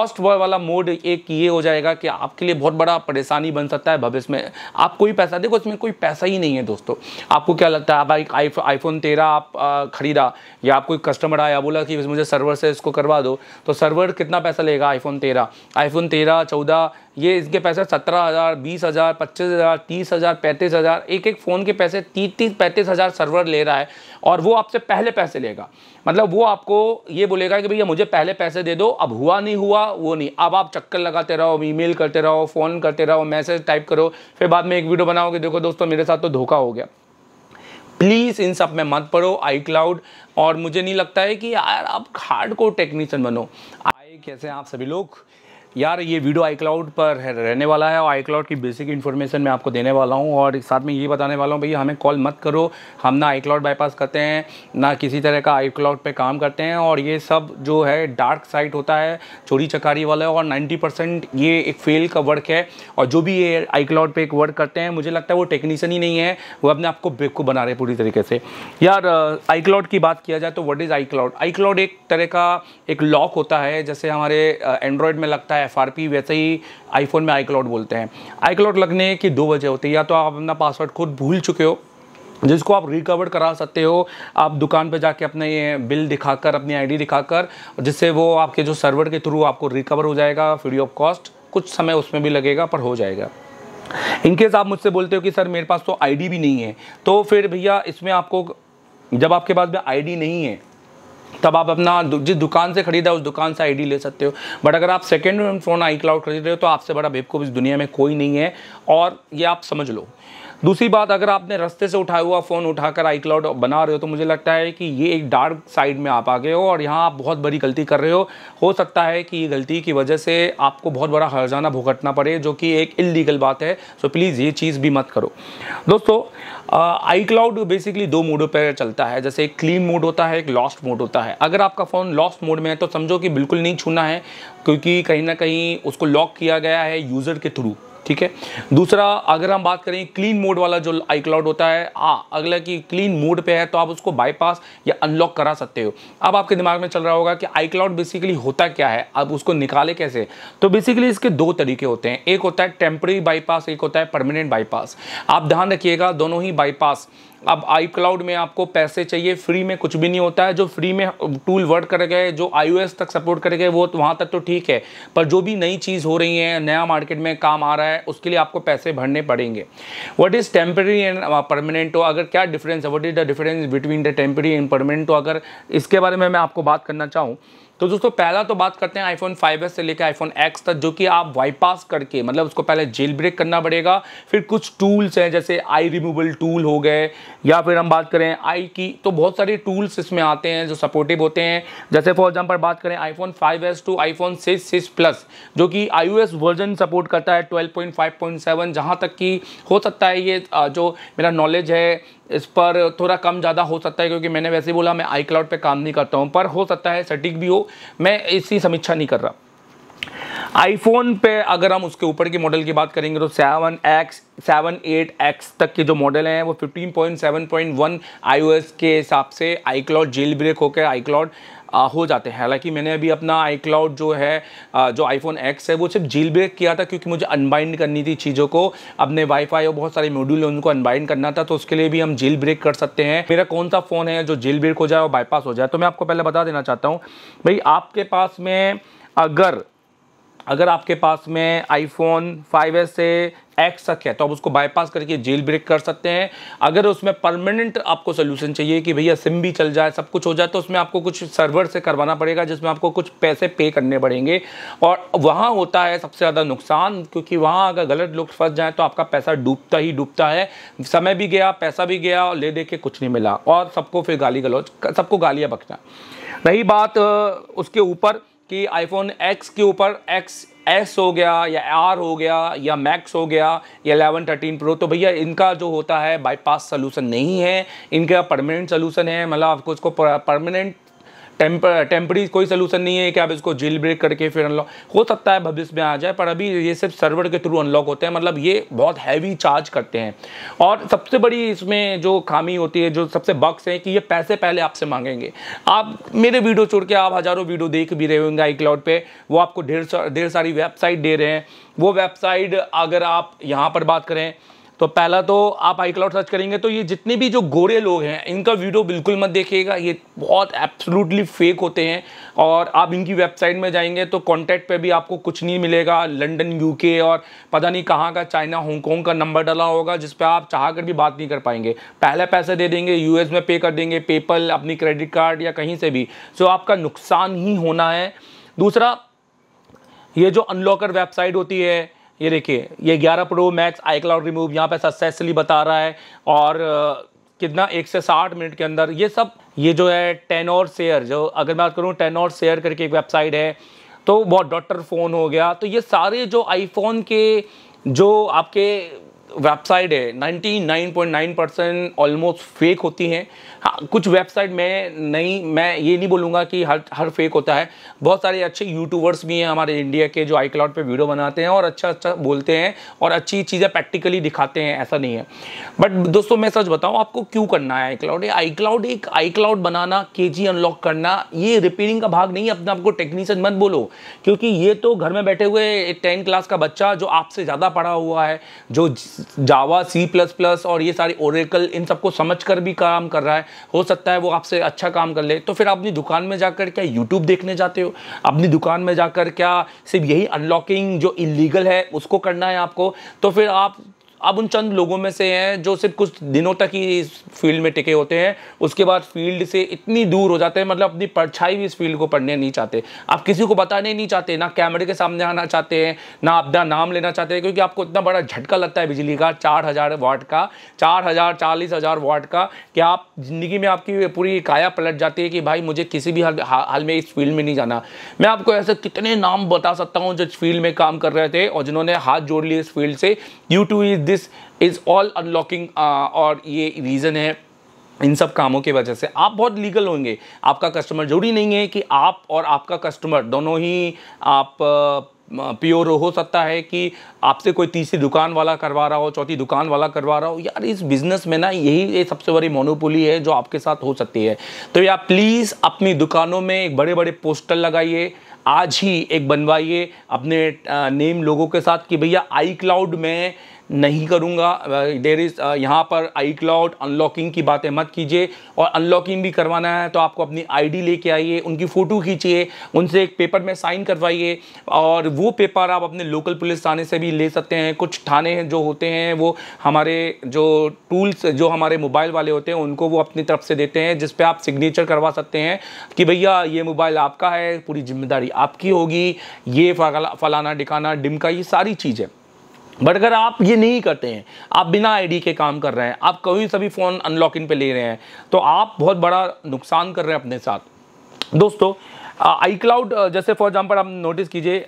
first boy वाला mode एक ये हो जाएगा कि आपके लिए बहुत बड़ा परेशानी बन सकता है भविष्य में आप कोई पैसा देखो इसमें कोई पैसा ही नहीं है दोस्तों आपको क्या लगता है आप एक आईफोन तेरह आप ख़रीदा या आप कोई कस्टमर आया बोला कि मुझे सर्वर से इसको करवा दो तो सर्वर कितना पैसा लेगा आईफोन तेरह आईफोन तेरह चौदह ये इसके पैसे सत्रह हज़ार बीस हज़ार पच्चीस हज़ार तीस हज़ार पैंतीस हज़ार एक एक फ़ोन के पैसे तीस तीस पैंतीस हज़ार सर्वर ले रहा है और वो आपसे पहले पैसे लेगा मतलब वो आपको ये बोलेगा कि भैया मुझे पहले पैसे दे दो अब हुआ नहीं हुआ वो नहीं अब आप चक्कर लगाते रहो ईमेल करते रहो फ़ोन करते रहो मैसेज टाइप करो फिर बाद में एक वीडियो बनाओगे देखो दोस्तों मेरे साथ तो धोखा हो गया प्लीज़ इन सब में मत पढ़ो आई क्लाउड और मुझे नहीं लगता है कि यार आप हार्ड को टेक्नीशियन बनो आए कैसे आप सभी लोग यार ये वीडियो आई क्लाउड पर रहने वाला है और आई क्लाउड की बेसिक इन्फॉर्मेशन मैं आपको देने वाला हूँ और साथ में ये बताने वाला हूँ भैया हमें कॉल मत करो हम ना आई क्लाउड बाईपास करते हैं ना किसी तरह का आई क्लाउड पर काम करते हैं और ये सब जो है डार्क साइट होता है चोरी चकारी वाला और नाइन्टी परसेंट ये एक फेल का वर्क है और जो भी ये आई क्लाउड पर एक वर्क करते हैं मुझे लगता है वो टेक्नीशियन ही नहीं है वो अपने आपको को बेवकूफ़ बना रहे पूरी तरीके से यार आई uh, क्लाउड की बात किया जाए तो what is iCloud iCloud एक तरह का एक लॉक होता है जैसे हमारे एंड्रॉयड uh, में लगता है एफ आर पी वैसे ही आईफोन में आई बोलते हैं आई लगने की दो वजह होती है या तो आप अपना पासवर्ड खुद भूल चुके हो जिसको आप रिकवर करा सकते हो आप दुकान पर जाके अपने ये बिल दिखाकर अपनी आईडी दिखाकर जिससे वो आपके जो सर्वर के थ्रू आपको रिकवर हो जाएगा फ्री ऑफ कॉस्ट कुछ समय उसमें भी लगेगा पर हो जाएगा इनकेस आप मुझसे बोलते हो कि सर मेरे पास तो आईडी भी नहीं है तो फिर भैया इसमें आपको जब आपके पास में आईडी नहीं है तब आप अपना जिस दुकान से खरीदा उस दुकान से आईडी ले सकते हो बट अगर आप second hand phone iCloud खरीद रहे हो तो आपसे बड़ा बेबकूफ इस दुनिया में कोई नहीं है और ये आप समझ लो दूसरी बात अगर आपने रस्ते से उठाया हुआ फ़ोन उठाकर आई क्लाउड बना रहे हो तो मुझे लगता है कि ये एक डार्क साइड में आप आ गए हो और यहाँ आप बहुत बड़ी गलती कर रहे हो हो सकता है कि ये गलती की वजह से आपको बहुत बड़ा हर्जाना भुगतना पड़े जो कि एक इलीगल बात है सो प्लीज़ ये चीज़ भी मत करो दोस्तों आई क्लाउड बेसिकली दो मोडों पर चलता है जैसे एक क्लीन मोड होता है एक लॉस्ट मोड होता है अगर आपका फ़ोन लॉस्ट मोड में है तो समझो कि बिल्कुल नहीं छूना है क्योंकि कहीं ना कहीं उसको लॉक किया गया है यूज़र के थ्रू ठीक है दूसरा अगर हम बात करें क्लीन मोड वाला जो आई क्लाउड होता है आ अगला कि क्लीन मोड पे है तो आप उसको बाईपास या अनलॉक करा सकते हो अब आपके दिमाग में चल रहा होगा कि आई क्लाउड बेसिकली होता क्या है अब उसको निकाले कैसे तो बेसिकली इसके दो तरीके होते हैं एक होता है टेम्प्रेरी बाईपास एक होता है परमानेंट बाईपास आप ध्यान रखिएगा दोनों ही बाईपास अब आई क्लाउड में आपको पैसे चाहिए फ्री में कुछ भी नहीं होता है जो फ्री में टूल वर्क कर गए जो आई तक सपोर्ट कर गए वो तो वहाँ तक तो ठीक है पर जो भी नई चीज़ हो रही है नया मार्केट में काम आ रहा है उसके लिए आपको पैसे भरने पड़ेंगे what is temporary and permanent हो अगर क्या डिफरेंस है what is the difference between the temporary and permanent हो अगर इसके बारे में मैं आपको बात करना चाहूँ तो दोस्तों पहला तो बात करते हैं आईफोन 5s से लेकर आईफोन एक्स तक जो कि आप वाईपास करके मतलब उसको पहले जेल ब्रेक करना पड़ेगा फिर कुछ टूल्स हैं जैसे आई रिमूवल टूल हो गए या फिर हम बात करें आई की तो बहुत सारे टूल्स इसमें आते हैं जो सपोर्टिव होते हैं जैसे फॉर एग्जाम्पल बात करें iPhone S to I six six plus जो कि आई वर्जन सपोर्ट करता है twelve point five point seven जहाँ तक कि हो सकता है ये जो मेरा नॉलेज है इस पर थोड़ा कम ज़्यादा हो सकता है क्योंकि मैंने वैसे बोला मैं आई क्लाउड पर काम नहीं करता हूँ पर हो सकता है सटीक भी हो मैं इसकी समीक्षा नहीं कर रहा आईफोन पे अगर हम उसके ऊपर के मॉडल की बात करेंगे तो seven X seven eight X तक के जो मॉडल हैं वो फिफ्टीन पॉइंट वन आई के हिसाब से आई क्लाउड जेल ब्रेक होकर आई क्लाउड हो जाते हैं हालांकि मैंने अभी अपना आई क्लाउड जो है जो आईफोन एक्स है वो सिर्फ जील ब्रेक किया था क्योंकि मुझे अनबाइंड करनी थी चीज़ों को अपने वाईफाई और बहुत सारे मॉड्यूल हैं उनको अनबाइंड करना था तो उसके लिए भी हम जील ब्रेक कर सकते हैं मेरा कौन सा फ़ोन है जो जील ब्रेक हो जाए और बाईपास हो जाए तो मैं आपको पहले बता देना चाहता हूँ भाई आपके पास में अगर अगर आपके पास में आईफोन 5s से एक्स तक है तो आप उसको बाईपास करके जेल ब्रेक कर सकते हैं अगर उसमें परमानेंट आपको सोल्यूशन चाहिए कि भैया सिम भी चल जाए सब कुछ हो जाए तो उसमें आपको कुछ सर्वर से करवाना पड़ेगा जिसमें आपको कुछ पैसे पे करने पड़ेंगे और वहाँ होता है सबसे ज़्यादा नुकसान क्योंकि वहाँ अगर गलत लोग फंस जाएँ तो आपका पैसा डूबता ही डूबता है समय भी गया पैसा भी गया और ले दे के कुछ नहीं मिला और सबको फिर गाली गलौज सबको गालियाँ बखना रही बात उसके ऊपर कि आईफोन एक्स के ऊपर एक्स एस हो गया या आर हो गया या मैक्स हो गया या एलेवन थर्टीन प्रो तो भैया इनका जो होता है बाईपास सोलूसन नहीं है इनका परमानेंट सोलूसन है मतलब आपको इसको परमानेंट टेम्परी कोई सलूशन नहीं है कि आप इसको जेल ब्रेक करके फिर अनलॉक हो सकता है भविष्य में आ जाए पर अभी ये सिर्फ सर्वर के थ्रू अनलॉक होते हैं मतलब ये बहुत हैवी चार्ज करते हैं और सबसे बड़ी इसमें जो खामी होती है जो सबसे बक्स है कि ये पैसे पहले आपसे मांगेंगे आप मेरे वीडियो छोड़ के आप हज़ारों वीडियो देख भी रहे होंगे आई क्लाउड पर वो आपको ढेर सा ढेर सारी वेबसाइट दे रहे हैं वो वेबसाइट अगर आप यहाँ पर बात करें तो पहला तो आप आई क्लाउड सर्च करेंगे तो ये जितने भी जो गोरे लोग हैं इनका वीडियो बिल्कुल मत देखिएगा ये बहुत एब्सोलूटली फेक होते हैं और आप इनकी वेबसाइट में जाएंगे तो कॉन्टैक्ट पे भी आपको कुछ नहीं मिलेगा लंडन यूके और पता नहीं कहाँ का चाइना हांगकॉन्ग का नंबर डला होगा जिस पर आप चाह कर भी बात नहीं कर पाएंगे पहले पैसे दे देंगे यू में पे कर देंगे पेपल अपनी क्रेडिट कार्ड या कहीं से भी सो आपका नुकसान ही होना है दूसरा ये जो अनलॉकर वेबसाइट होती है ये देखिए ये 11 pro max iCloud remove यहाँ पे सक्सेसली बता रहा है और कितना एक से साठ मिनट के अंदर ये सब ये जो है टेन और शेयर जो अगर मैं बात करूँ टेन और शेयर करके एक वेबसाइट है तो बहुत डॉटर फ़ोन हो गया तो ये सारे जो आईफोन के जो आपके वेबसाइट है 99.9 परसेंट ऑलमोस्ट फेक होती हैं हाँ, कुछ वेबसाइट में नहीं मैं ये नहीं बोलूँगा कि हर हर फेक होता है बहुत सारे अच्छे यूट्यूबर्स भी हैं हमारे इंडिया के जो आई क्लाउड पर वीडियो बनाते हैं और अच्छा अच्छा बोलते हैं और अच्छी चीज़ें प्रैक्टिकली दिखाते हैं ऐसा नहीं है बट दोस्तों मैं सच बताऊँ आपको क्यों करना है आई क्लाउड आई क्लाउड एक आई क्लाउड बनाना के अनलॉक करना ये रिपेयरिंग का भाग नहीं है अपने आपको टेक्नीशियन मत बोलो क्योंकि ये तो घर में बैठे हुए टेन क्लास का बच्चा जो आपसे ज़्यादा पढ़ा हुआ है जो जावा सी प्लस प्लस और ये सारे ओरेकल इन सबको समझ कर भी काम कर रहा है हो सकता है वो आपसे अच्छा काम कर ले तो फिर आप अपनी दुकान में जाकर क्या यूट्यूब देखने जाते हो अपनी दुकान में जाकर क्या सिर्फ यही अनलॉकिंग जो इलीगल है उसको करना है आपको तो फिर आप अब उन चंद लोगों में से हैं जो सिर्फ कुछ दिनों तक ही इस फील्ड में टिके होते हैं उसके बाद फील्ड से इतनी दूर हो जाते हैं मतलब अपनी परछाई भी इस फील्ड को पढ़ने नहीं चाहते आप किसी को बताने नहीं चाहते ना कैमरे के सामने आना चाहते हैं ना अपना नाम लेना चाहते हैं क्योंकि आपको इतना बड़ा झटका लगता है बिजली का चार हज़ार वाट का चार हज़ार चालीस हज़ार वाट का कि आप ज़िंदगी में आपकी पूरी काया पलट जाती है कि भाई मुझे किसी भी हाल हाल में इस फील्ड में नहीं जाना मैं आपको ऐसे कितने नाम बता सकता हूँ जो फील्ड में काम कर रहे थे और जिन्होंने हाथ जोड़ लिए इस फील्ड से you two is this is all unlocking और ये रीज़न है इन सब कामों की वजह से आप बहुत लीगल होंगे आपका कस्टमर जरूरी नहीं है कि आप और आपका कस्टमर दोनों ही आप प्योर uh, हो सकता है कि आपसे कोई तीसरी दुकान वाला करवा रहा हो चौथी दुकान वाला करवा रहा हो यार इस बिज़नेस में ना यही ये सबसे बड़ी मोनोपोली है जो आपके साथ हो सकती है तो यार प्लीज़ अपनी दुकानों में एक बड़े बड़े पोस्टर लगाइए आज ही एक बनवाइए अपने नेम uh, लोगों के साथ कि भैया आई क्लाउड में नहीं करूँगा देर इज़ यहाँ पर आई क्लाउड अनलॉकिंग की बातें मत कीजिए और अनलॉकिंग भी करवाना है तो आपको अपनी आईडी लेके आइए उनकी फ़ोटो खींचिए उनसे एक पेपर में साइन करवाइए और वो पेपर आप अपने लोकल पुलिस थाने से भी ले सकते हैं कुछ थाने जो होते हैं वो हमारे जो टूल्स जो हमारे मोबाइल वाले होते हैं उनको वो अपनी तरफ से देते हैं जिस पर आप सिग्नेचर करवा सकते हैं कि भैया ये मोबाइल आपका है पूरी जिम्मेदारी आपकी होगी ये फलाना डिकाना डिमका ये सारी चीज़ें बट अगर आप ये नहीं करते हैं आप बिना आईडी के काम कर रहे हैं आप कभी सभी फ़ोन अनलॉकिंग पे ले रहे हैं तो आप बहुत बड़ा नुकसान कर रहे हैं अपने साथ दोस्तों आई क्लाउड जैसे फॉर एग्जांपल आप नोटिस कीजिए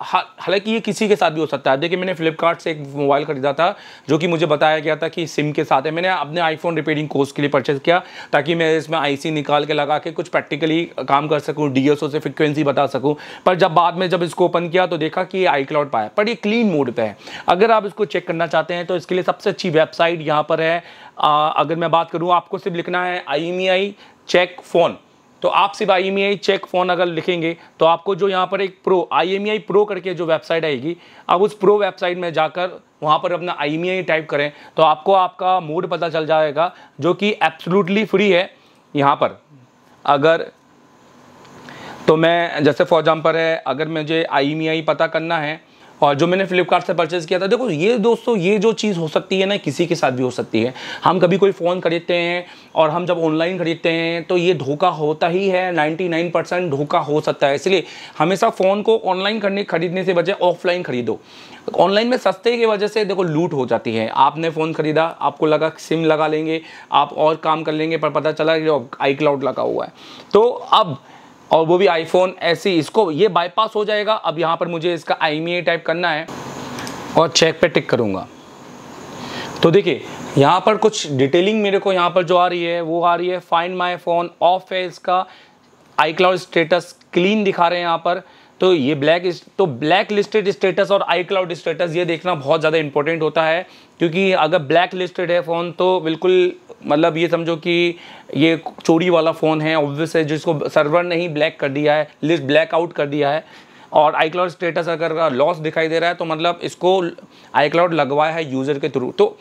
हालांकि ये किसी के साथ भी हो सकता है देखिए मैंने फ्लिपकार्ट से एक मोबाइल ख़रीदा था जो कि मुझे बताया गया था कि सिम के साथ है मैंने अपने आईफोन रिपेयरिंग कोर्स के लिए परचेज़ किया ताकि मैं इसमें आईसी निकाल के लगा के कुछ प्रैक्टिकली काम कर सकूं डीएसओ से फ्रिक्वेंसी बता सकूं पर जब बाद में जब इसको ओपन किया तो देखा कि ये आई क्लाउड पर है पर ये क्लीन मोड पर है अगर आप इसको चेक करना चाहते हैं तो इसके लिए सबसे अच्छी वेबसाइट यहाँ पर है अगर मैं बात करूँ आपको सिर्फ लिखना है आई चेक फ़ोन तो आप सिर्फ आई चेक फ़ोन अगर लिखेंगे तो आपको जो यहाँ पर एक प्रो आई प्रो करके जो वेबसाइट आएगी आप उस प्रो वेबसाइट में जाकर वहाँ पर अपना आई टाइप e करें तो आपको आपका मोड पता चल जाएगा जो कि एब्सोलूटली फ्री है यहाँ पर अगर तो मैं जैसे फॉर एग्ज़ाम्पल है अगर मुझे आई e पता करना है और जो मैंने फ्लिपकार्ट से परचेज़ किया था देखो ये दोस्तों ये जो चीज़ हो सकती है ना किसी के साथ भी हो सकती है हम कभी कोई फ़ोन खरीदते हैं और हम जब ऑनलाइन खरीदते हैं तो ये धोखा होता ही है 99 परसेंट धोखा हो सकता है इसलिए हमेशा फ़ोन को ऑनलाइन करने खरीदने से बजाय ऑफलाइन खरीदो ऑनलाइन में सस्ते की वजह से देखो लूट हो जाती है आपने फ़ोन ख़रीदा आपको लगा सिम लगा लेंगे आप और काम कर लेंगे पर पता चला कि आई क्लाउड लगा हुआ है तो अब और वो भी आईफोन ऐसे इसको ये बाईपास हो जाएगा अब यहाँ पर मुझे इसका आई टाइप करना है और चेक पे टिक करूँगा तो देखिए यहाँ पर कुछ डिटेलिंग मेरे को यहाँ पर जो आ रही है वो आ रही है फाइंड माई फ़ोन ऑफ है इसका आई क्लाउड स्टेटस क्लीन दिखा रहे हैं यहाँ पर तो ये ब्लैक तो ब्लैक लिस्टेड स्टेटस और आई क्लाउड स्टेटस ये देखना बहुत ज़्यादा इंपॉर्टेंट होता है क्योंकि अगर ब्लैक लिस्टेड है फ़ोन तो बिल्कुल मतलब ये समझो कि ये चोरी वाला फ़ोन है ऑब्वियस है जिसको सर्वर ने ही ब्लैक कर दिया है लिस्ट ब्लैक आउट कर दिया है और आई क्लाउड स्टेटस अगर लॉस दिखाई दे रहा है तो मतलब इसको आई क्लाउड लगवाया है यूज़र के थ्रू तो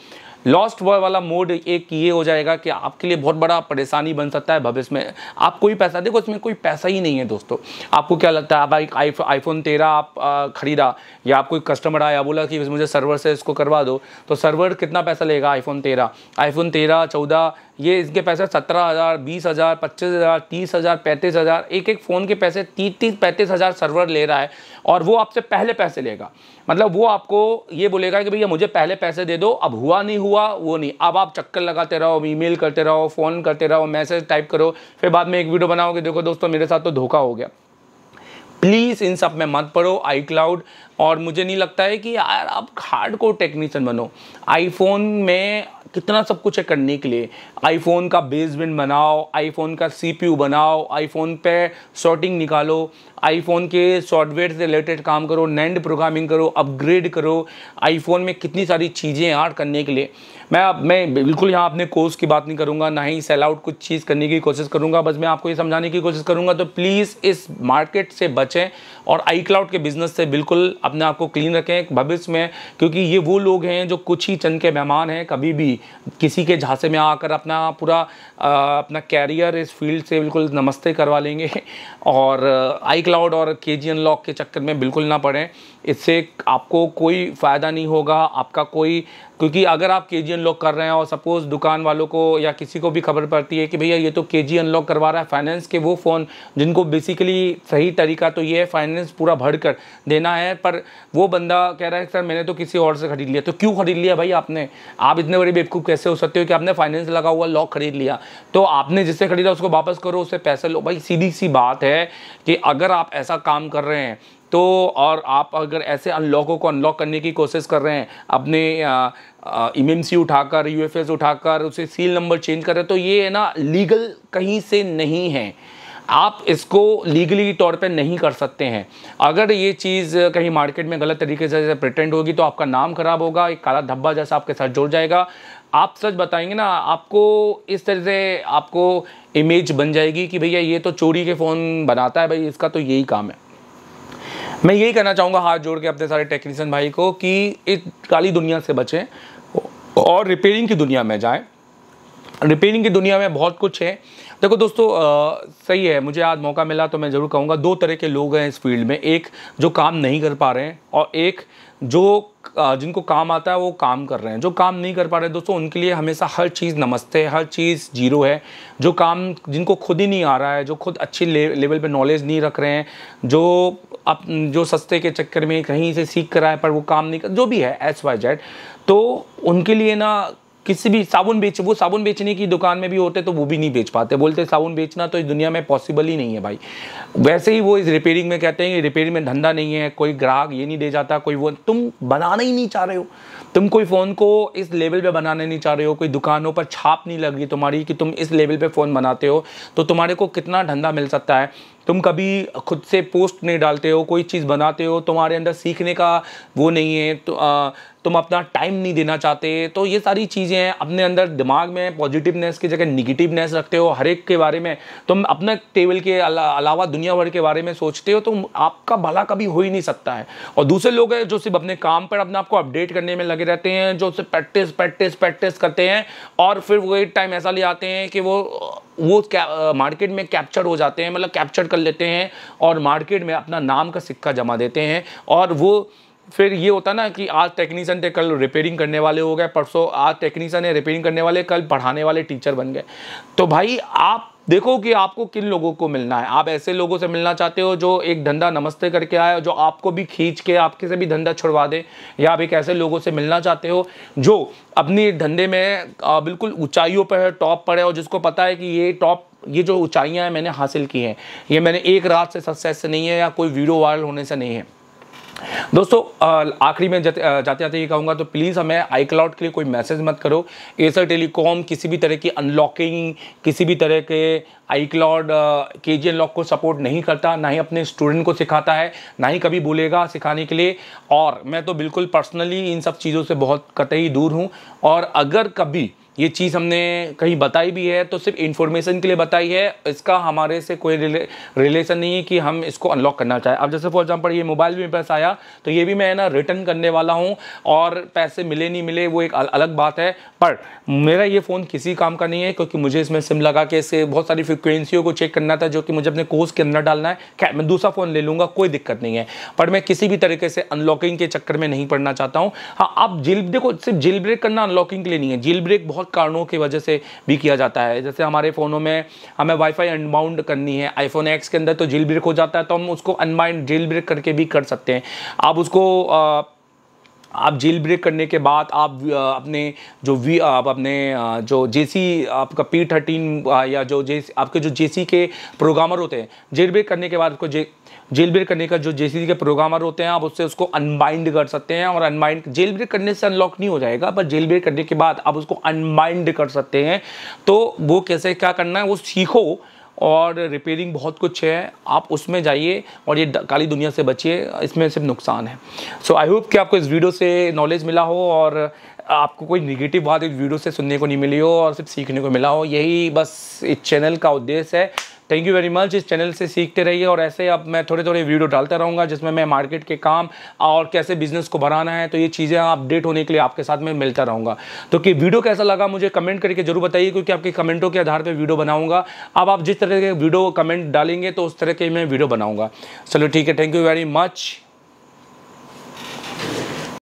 लॉस्ट वॉय वाला मोड एक ये हो जाएगा कि आपके लिए बहुत बड़ा परेशानी बन सकता है भविष्य में आप कोई पैसा देखो इसमें कोई पैसा ही नहीं है दोस्तों आपको क्या लगता है आप एक आई आईफोन तेरह आप खरीदा या आप कोई कस्टमर आया बोला कि मुझे सर्वर से इसको करवा दो तो सर्वर कितना पैसा लेगा आईफोन तेरह आईफोन तेरह चौदह ये इसके पैसे सत्रह हज़ार बीस हज़ार पच्चीस हज़ार तीस हज़ार पैंतीस हज़ार एक एक फ़ोन के पैसे तीस तीस पैंतीस हज़ार सर्वर ले रहा है और वो आपसे पहले पैसे लेगा मतलब वो आपको ये बोलेगा कि भैया मुझे पहले पैसे दे दो अब हुआ नहीं हुआ हुआ वो नहीं अब आप चक्कर लगाते रहो ईमेल करते रहो फ़ोन करते रहो मैसेज टाइप करो फिर बाद में एक वीडियो बनाओगे देखो दोस्तों मेरे साथ तो धोखा हो गया प्लीज़ इन सब में मत पढ़ो आई क्लाउड और मुझे नहीं लगता है कि यार आप हार्ड कोर टेक्नीशियन बनो आईफोन में कितना सब कुछ है करने के लिए आईफोन का बेसमेंट बनाओ आईफोन का सीपीयू बनाओ आईफोन पे शॉर्टिंग निकालो आईफोन के सॉफ्टवेयर से रिलेटेड काम करो नैंड प्रोग्रामिंग करो अपग्रेड करो आईफोन में कितनी सारी चीज़ें यार करने के लिए मैं मैं बिल्कुल यहाँ अपने कोर्स की बात नहीं करूँगा ना ही सेल आउट कुछ चीज़ करने की कोशिश करूँगा बस मैं आपको ये समझाने की कोशिश करूँगा तो प्लीज़ इस मार्केट से बचें और आई क्लाउड के बिजनेस से बिल्कुल अपने आप को क्लीन रखें भविष्य में क्योंकि ये वो लोग हैं जो कुछ ही चंद के मेहमान हैं कभी भी किसी के झांसे में आकर अपना पूरा अपना कैरियर इस फील्ड से बिल्कुल नमस्ते करवा लेंगे और आई क्लाउड और के जी अनलॉक के चक्कर में बिल्कुल ना पड़ें इससे आपको कोई फ़ायदा नहीं होगा आपका कोई क्योंकि अगर आप के जी अनलॉक कर रहे हैं और सपोज़ दुकान वालों को या किसी को भी खबर पड़ती है कि भैया ये तो के जी अनलॉक करवा रहा है फाइनेंस के वो फ़ोन जिनको बेसिकली सही तरीका तो ये है फाइनेंस पूरा भर कर देना है पर वो बंदा कह रहा है सर मैंने तो किसी और से ख़रीद लिया तो क्यों ख़रीद लिया भाई आपने आप इतने बड़े बेवकूफ़ कैसे हो सकते हो कि आपने फाइनेंस लगा हुआ लॉक ख़रीद लिया तो आपने जिससे ख़रीदा उसको वापस करो उससे पैसे लो भाई सीधी सी बात है कि अगर आप ऐसा काम कर रहे हैं तो और आप अगर ऐसे अनलॉकों को अनलॉक करने की कोशिश कर रहे हैं अपने ई उठाकर यू एफ एस उठाकर उसे सील नंबर चेंज कर रहे हैं तो ये है ना लीगल कहीं से नहीं है आप इसको लीगली तौर पे नहीं कर सकते हैं अगर ये चीज़ कहीं मार्केट में गलत तरीके से प्रिटेंड होगी तो आपका नाम खराब होगा एक काला धब्बा जैसा आपके साथ जुड़ जाएगा आप सच बताएंगे ना आपको इस तरह से आपको इमेज बन जाएगी कि भैया ये तो चोरी के फ़ोन बनाता है भाई इसका तो यही काम है मैं यही कहना चाहूँगा हाथ जोड़ के अपने सारे टेक्नीशियन भाई को कि इस काली दुनिया से बचें और रिपेयरिंग की दुनिया में जाएँ रिपेयरिंग की दुनिया में बहुत कुछ है देखो दोस्तों आ, सही है मुझे आज मौका मिला तो मैं ज़रूर कहूँगा दो तरह के लोग हैं इस फील्ड में एक जो काम नहीं कर पा रहे हैं और एक जो जिनको काम आता है वो काम कर रहे हैं जो काम नहीं कर पा रहे दोस्तों उनके लिए हमेशा हर चीज़ नमस्ते हर चीज़ जीरो है जो काम जिनको खुद ही नहीं आ रहा है जो खुद अच्छी ले, लेवल पे नॉलेज नहीं रख रहे हैं जो अप जो सस्ते के चक्कर में कहीं से सीख कर आए पर वो काम नहीं कर जो भी है एस वाई जेड तो उनके लिए ना किसी भी साबुन बेच वो साबुन बेचने की दुकान में भी होते तो वो भी नहीं बेच पाते बोलते साबुन बेचना तो इस दुनिया में पॉसिबल ही नहीं है भाई वैसे ही वो इस रिपेयरिंग में कहते हैं रिपेयरिंग में धंधा नहीं है कोई ग्राहक ये नहीं दे जाता कोई वो तुम बनाना ही नहीं चाह रहे हो तुम कोई फ़ोन को इस लेवल पे बनाने नहीं चाह रहे हो कोई दुकानों पर छाप नहीं लग रही तुम्हारी कि तुम इस लेवल पे फ़ोन बनाते हो तो तुम्हारे को कितना धंधा मिल सकता है तुम कभी खुद से पोस्ट नहीं डालते हो कोई चीज़ बनाते हो तुम्हारे अंदर सीखने का वो नहीं है तो आ, तुम अपना टाइम नहीं देना चाहते तो ये सारी चीज़ें हैं अपने अंदर दिमाग में पॉजिटिवनेस की जगह निगेटिवनेस रखते हो हर एक के बारे में तुम अपने टेबल के अला, अलावा दुनिया भर के बारे में सोचते हो तो आपका भला कभी हो ही नहीं सकता है और दूसरे लोग हैं जो सिर्फ अपने काम पर अपने आपको अपडेट करने में लगे रहते हैं जो सिर्फ प्रैक्टिस प्रैक्टिस प्रैक्टिस करते हैं और फिर वो एक टाइम ऐसा ले आते हैं कि वो वो मार्केट में कैप्चर हो जाते हैं मतलब कैप्चर कर लेते हैं और मार्केट में अपना नाम का सिक्का जमा देते हैं और वो फिर ये होता ना कि आज टेक्नीशियन थे कल रिपेयरिंग करने वाले हो गए परसों आज टेक्नीशियन है रिपेयरिंग करने वाले कल पढ़ाने वाले टीचर बन गए तो भाई आप देखो कि आपको किन लोगों को मिलना है आप ऐसे लोगों से मिलना चाहते हो जो एक धंधा नमस्ते करके आए जो आपको भी खींच के आपके से भी धंधा छुड़वा दे या आप एक ऐसे लोगों से मिलना चाहते हो जो अपनी धंधे में बिल्कुल ऊंचाइयों पर है टॉप पर है और जिसको पता है कि ये टॉप ये जो ऊंचाइयां हैं मैंने हासिल की हैं ये मैंने एक रात से सक्सेस से नहीं है या कोई वीडियो वायरल होने से नहीं है दोस्तों आखिरी में जाते जाते, जाते ये कहूँगा तो प्लीज़ हमें आई क्लाउड के लिए कोई मैसेज मत करो एसर टेलीकॉम किसी भी तरह की अनलॉकिंग किसी भी तरह के आई क्लाउड के जी अनलॉक को सपोर्ट नहीं करता ना ही अपने स्टूडेंट को सिखाता है ना ही कभी बोलेगा सिखाने के लिए और मैं तो बिल्कुल पर्सनली इन सब चीज़ों से बहुत कतई दूर हूँ और अगर कभी ये चीज़ हमने कहीं बताई भी है तो सिर्फ इन्फॉर्मेशन के लिए बताई है इसका हमारे से कोई रिले रिलेशन नहीं है कि हम इसको अनलॉक करना चाहें अब जैसे फॉर एग्जांपल ये मोबाइल भी मेरे पास आया तो ये भी मैं ना रिटर्न करने वाला हूँ और पैसे मिले नहीं मिले वो एक अलग बात है पर मेरा ये फ़ोन किसी काम का नहीं है क्योंकि मुझे इसमें सिम लगा के इससे बहुत सारी फ्रिक्वेंसियों को चेक करना था जो कि मुझे अपने कोर्स के अंदर डालना है क्या मैं दूसरा फ़ोन ले लूँगा कोई दिक्कत नहीं है पर मैं किसी भी तरीके से अनलॉकिंग के चक्कर में नहीं पड़ना चाहता हूँ हाँ आप जिल देखो सिर्फ जिल ब्रेक करना अनलॉकिंग के लिए नहीं है जिल ब्रेक बहुत बहुत कारणों की वजह से भी किया जाता है जैसे हमारे फ़ोनों में हमें वाईफाई अनबाउंड करनी है आईफोन एक्स के अंदर तो जेल ब्रेक हो जाता है तो हम उसको अनबाइंड जेल ब्रेक करके भी कर सकते हैं आप उसको आप जेल ब्रेक करने के बाद आप अपने जो वी आप अपने जो जेसी आपका पी थर्टीन या जो जे आपके जो जेसी के प्रोग्रामर होते हैं जेल ब्रेक करने के बाद आपको जे जेल ब्रेक करने का जो जेसी के प्रोग्रामर होते हैं आप उससे उसको अनबाइंड कर सकते हैं और अनबाइंड जेल ब्रेक करने से अनलॉक नहीं हो जाएगा पर जेल ब्रेक करने के बाद आप उसको अनबाइंड कर सकते हैं तो वो कैसे क्या करना है वो सीखो और रिपेयरिंग बहुत कुछ है आप उसमें जाइए और ये काली दुनिया से बचिए इसमें सिर्फ नुकसान है सो आई होप कि आपको इस वीडियो से नॉलेज मिला हो और आपको कोई निगेटिव बात इस वीडियो से सुनने को नहीं मिली हो और सिर्फ सीखने को मिला हो यही बस इस चैनल का उद्देश्य है थैंक यू वेरी मच इस चैनल से सीखते रहिए और ऐसे अब मैं थोड़े थोड़े वीडियो डालता रहूँगा जिसमें मैं मार्केट के काम और कैसे बिजनेस को बढ़ाना है तो ये चीज़ें अपडेट होने के लिए आपके साथ मैं मिलता रहूँगा तो कि वीडियो कैसा लगा मुझे कमेंट करके जरूर बताइए क्योंकि आपके कमेंटों के आधार पर वीडियो बनाऊँगा अब आप जिस तरह के वीडियो कमेंट डालेंगे तो उस तरह के मैं वीडियो बनाऊँगा चलो ठीक है थैंक यू वेरी मच